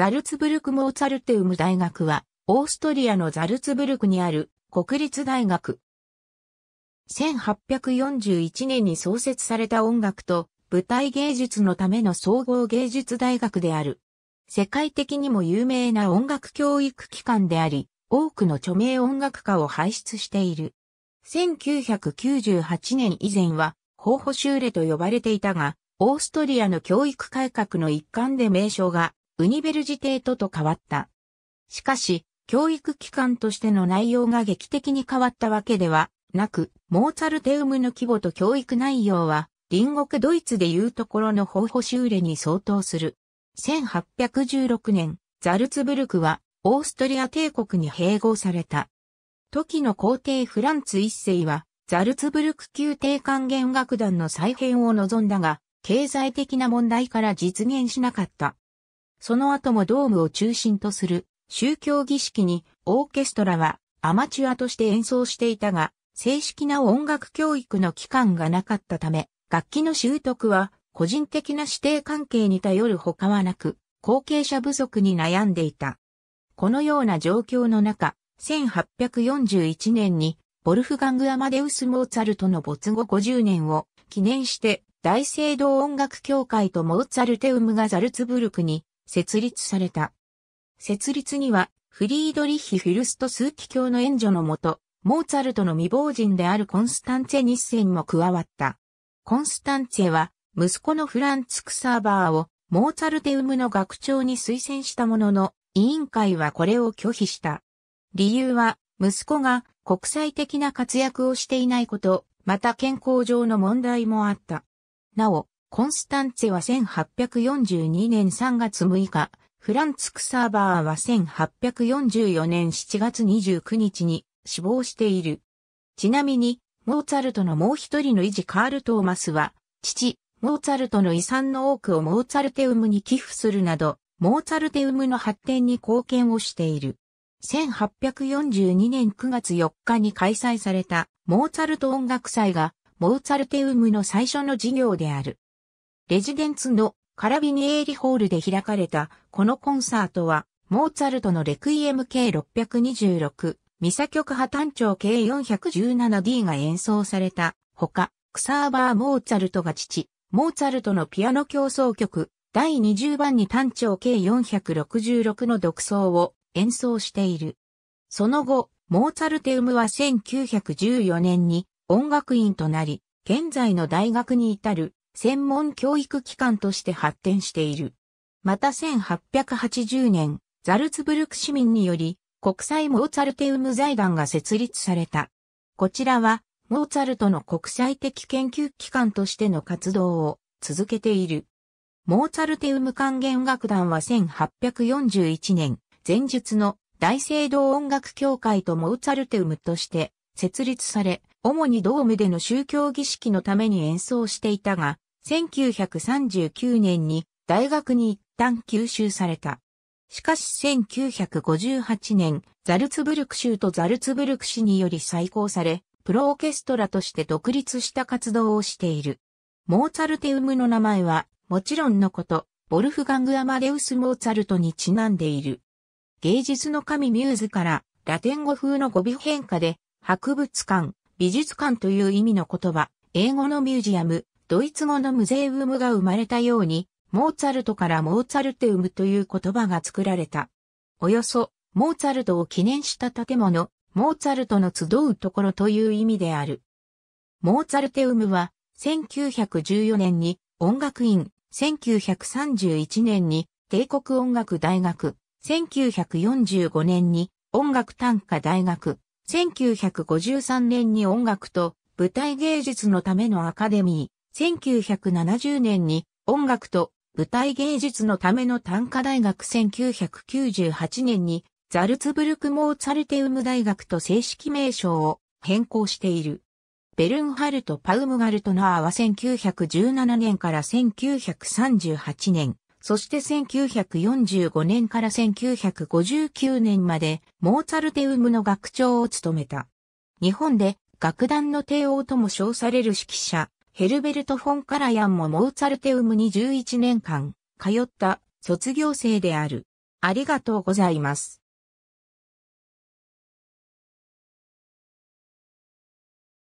ザルツブルク・モーツァルテウム大学は、オーストリアのザルツブルクにある国立大学。1841年に創設された音楽と舞台芸術のための総合芸術大学である。世界的にも有名な音楽教育機関であり、多くの著名音楽家を輩出している。1998年以前は、候補修例と呼ばれていたが、オーストリアの教育改革の一環で名称がウニベルジテートと変わった。しかし、教育機関としての内容が劇的に変わったわけではなく、モーツァルテウムの規模と教育内容は、隣国ドイツでいうところの法保修例に相当する。1816年、ザルツブルクは、オーストリア帝国に併合された。時の皇帝フランツ一世は、ザルツブルク宮廷管弦楽団の再編を望んだが、経済的な問題から実現しなかった。その後もドームを中心とする宗教儀式にオーケストラはアマチュアとして演奏していたが、正式な音楽教育の機関がなかったため、楽器の習得は個人的な指定関係に頼る他はなく、後継者不足に悩んでいた。このような状況の中、1841年に、ボルフガング・アマデウス・モーツァルトの没後50年を記念して、大聖堂音楽協会とモーツァルテウムがザルツブルクに設立された。設立には、フリードリッヒ・フィルスト数奇教の援助のもと、モーツァルトの未亡人であるコンスタンツェ・ニッセンも加わった。コンスタンツェは、息子のフランツ・クサーバーを、モーツァルテウムの学長に推薦したものの、委員会はこれを拒否した。理由は、息子が国際的な活躍をしていないこと、また健康上の問題もあった。なお、コンスタンツェは1842年3月6日、フランツクサーバーは1844年7月29日に死亡している。ちなみに、モーツァルトのもう一人の維持カール・トーマスは、父、モーツァルトの遺産の多くをモーツァルテウムに寄付するなど、モーツァルテウムの発展に貢献をしている。1842年9月4日に開催されたモーツァルト音楽祭がモーツァルテウムの最初の事業である。レジデンツのカラビニエーリホールで開かれた、このコンサートは、モーツァルトのレクイエム k 626、ミサ曲派単調 k 417D が演奏された、ほか、クサーバー・モーツァルトが父、モーツァルトのピアノ競争曲、第20番に単調 k 466の独奏を演奏している。その後、モーツァルテウムは1914年に音楽院となり、現在の大学に至る専門教育機関として発展している。また1880年、ザルツブルク市民により、国際モーツァルテウム財団が設立された。こちらは、モーツァルトの国際的研究機関としての活動を続けている。モーツァルテウム管弦楽団は1841年、前述の大聖堂音楽協会とモーツァルテウムとして設立され、主にドームでの宗教儀式のために演奏していたが、1939年に大学に一旦吸収された。しかし1958年、ザルツブルク州とザルツブルク市により再興され、プロオーケストラとして独立した活動をしている。モーツァルテウムの名前は、もちろんのこと、ボルフガング・アマデウス・モーツァルトにちなんでいる。芸術の神ミューズから、ラテン語風の語尾変化で、博物館、美術館という意味の言葉、英語のミュージアム、ドイツ語のムゼーウムが生まれたように、モーツァルトからモーツァルテウムという言葉が作られた。およそ、モーツァルトを記念した建物、モーツァルトの集うところという意味である。モーツァルテウムは、1914年に音楽院、1931年に帝国音楽大学、1945年に音楽短歌大学、1953年に音楽と舞台芸術のためのアカデミー、1970年に音楽と舞台芸術のための短歌大学1998年にザルツブルク・モーツァルテウム大学と正式名称を変更している。ベルンハルト・パウムガルトナーは1917年から1938年、そして1945年から1959年までモーツァルテウムの学長を務めた。日本で楽団の帝王とも称される指揮者、ヘルベルト・フォン・カラヤンもモーツァルテウムに11年間通った卒業生である。ありがとうございます。